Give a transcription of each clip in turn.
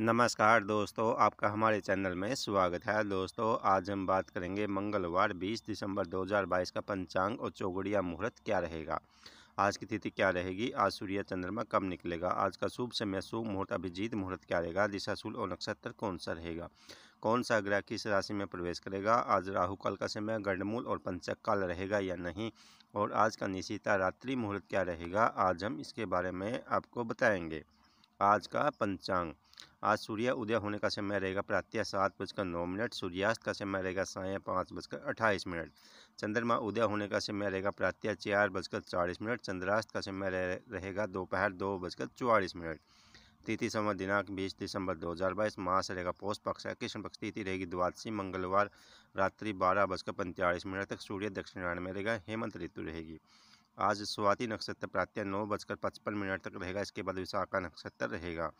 नमस्कार दोस्तों आपका हमारे चैनल में स्वागत है दोस्तों आज हम बात करेंगे मंगलवार 20 दिसंबर 2022 का पंचांग और चौगड़िया मुहूर्त क्या रहेगा आज की तिथि क्या रहेगी आज सूर्य चंद्रमा कब निकलेगा आज का शुभ समय शुभ मुहूर्त अभिजीत मुहूर्त क्या रहेगा दिशाशूल और नक्षत्र कौन सा रहेगा कौन सा ग्रह किस राशि में प्रवेश करेगा आज राहु काल का समय गंडमूल और पंचक काल रहेगा या नहीं और आज का निशिता रात्रि मुहूर्त क्या रहेगा आज हम इसके बारे में आपको बताएंगे आज का पंचांग आज सूर्य उदय होने का समय रहेगा प्रातः सात बजकर नौ मिनट सूर्यास्त का समय रहेगा साय पाँच बजकर अट्ठाईस मिनट चंद्रमा उदय होने का समय रहेगा प्रातः चार बजकर चालीस मिनट चंद्रास्त का समय रहेगा दोपहर दो बजकर चौवालीस मिनट तिथि समय दिनांक बीस दिसंबर दो हजार बाईस मास रहेगा पोष पक्ष है कृष्ण पक्ष तिथि रहेगी द्वादशी मंगलवार रात्रि बारह बजकर पैंतालीस मिनट तक सूर्य दक्षिणायण में रहेगा हेमंत ऋतु रहेगी आज स्वाति नक्षत्र प्रातः नौ बजकर पचपन मिनट तक रहेगा इसके बाद विशाखा नक्षत्र रहेगा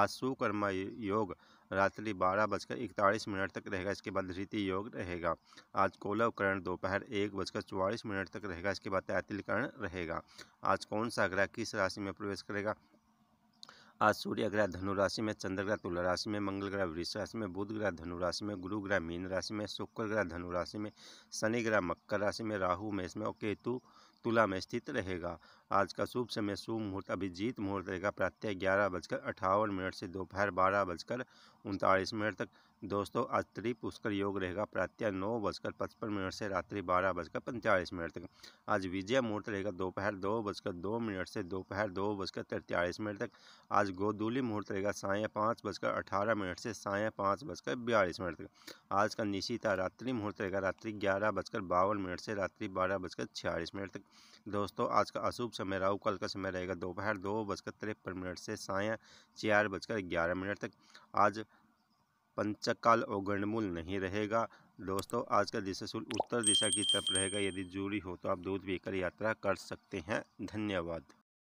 आज सुकर्मा योग रात्रि बारह बजकर इकतालीस मिनट तक रहेगा इसके बाद रीति योग रहेगा आज कोलवकरण दोपहर एक बजकर चौवालीस मिनट तक रहेगा इसके बाद तैतिलकरण रहेगा आज कौन सा ग्रह किस राशि में प्रवेश करेगा आज सूर्य ग्रह धनु राशि में चंद्र ग्रह तुला राशि में मंगल ग्रह वृष राशि में बुध ग्रह धनु राशि में गुरु ग्रह मीन राशि में शुक्र ग्रह धनु राशि में शनि ग्रह मकर राशि में राहु मेष में और केतु तुला में स्थित रहेगा आज का शुभ समय शुभ मुहूर्त अभिजीत मुहूर्त रहेगा प्रत्यय ग्यारह बजकर अठावन मिनट से दोपहर बारह बजकर उनतालीस मिनट तक दोस्तों आज पुष्कर योग रहेगा प्रत्यय नौ बजकर पचपन मिनट से रात्रि बारह बजकर पैंतालीस मिनट तक आज विजय मुहूर्त रहेगा दोपहर दो बजकर दो मिनट से दोपहर दो बजकर तैंतालीस मिनट तक आज गोदूली मुहूर्त रहेगा साय पाँच बजकर अठारह मिनट से साय पाँच बजकर बयालीस मिनट तक आज का निशिता रात्रि मुहूर्त रहेगा रात्रि ग्यारह बजकर बावन मिनट से रात्रि बारह बजकर छियालीस मिनट तक दोस्तों आज का अशुभ समय राहु काल का समय रहेगा दोपहर दो, बजकर तिरपन मिनट से साय चार बजकर ग्यारह मिनट तक आज पंचकाल गंडमूल नहीं रहेगा दोस्तों आज का दिशा शुल्क उत्तर दिशा की तरफ रहेगा यदि जरूरी हो तो आप दूध पीकर यात्रा कर सकते हैं धन्यवाद